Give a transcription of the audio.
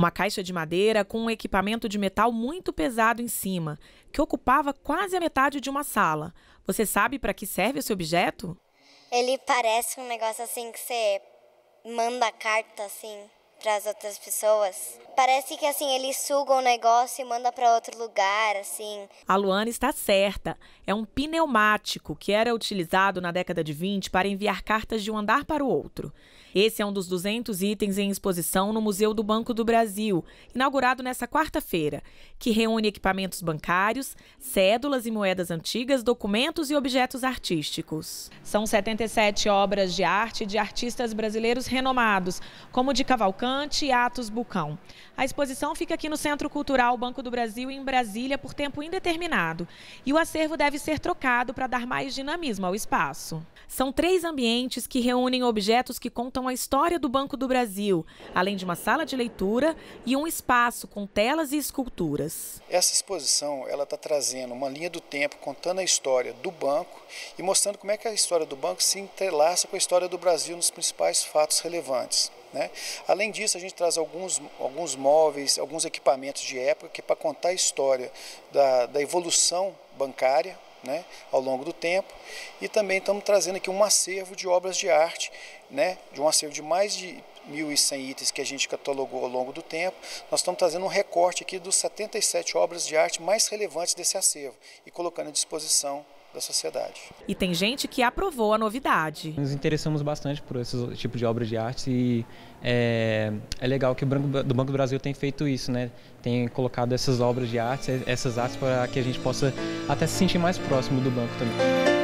Uma caixa de madeira com um equipamento de metal muito pesado em cima, que ocupava quase a metade de uma sala. Você sabe para que serve esse objeto? Ele parece um negócio assim que você manda carta assim para as outras pessoas. Parece que assim eles sugam o negócio e mandam para outro lugar, assim. A Luana está certa. É um pneumático que era utilizado na década de 20 para enviar cartas de um andar para o outro. Esse é um dos 200 itens em exposição no Museu do Banco do Brasil, inaugurado nesta quarta-feira, que reúne equipamentos bancários, cédulas e moedas antigas, documentos e objetos artísticos. São 77 obras de arte de artistas brasileiros renomados, como de Cavalcante restaurante Atos Bucão. A exposição fica aqui no Centro Cultural Banco do Brasil, em Brasília, por tempo indeterminado. E o acervo deve ser trocado para dar mais dinamismo ao espaço. São três ambientes que reúnem objetos que contam a história do Banco do Brasil, além de uma sala de leitura e um espaço com telas e esculturas. Essa exposição ela está trazendo uma linha do tempo contando a história do banco e mostrando como é que a história do banco se entrelaça com a história do Brasil nos principais fatos relevantes. Né? Além disso, a gente traz alguns, alguns móveis, alguns equipamentos de época que é para contar a história da, da evolução bancária né, ao longo do tempo. E também estamos trazendo aqui um acervo de obras de arte, né, de um acervo de mais de 1.100 itens que a gente catalogou ao longo do tempo. Nós estamos trazendo um recorte aqui dos 77 obras de arte mais relevantes desse acervo e colocando à disposição da sociedade. E tem gente que aprovou a novidade. Nos interessamos bastante por esse tipo de obras de arte e é, é legal que o Banco do, Banco do Brasil tem feito isso, né? Tem colocado essas obras de arte, essas artes para que a gente possa até se sentir mais próximo do banco também.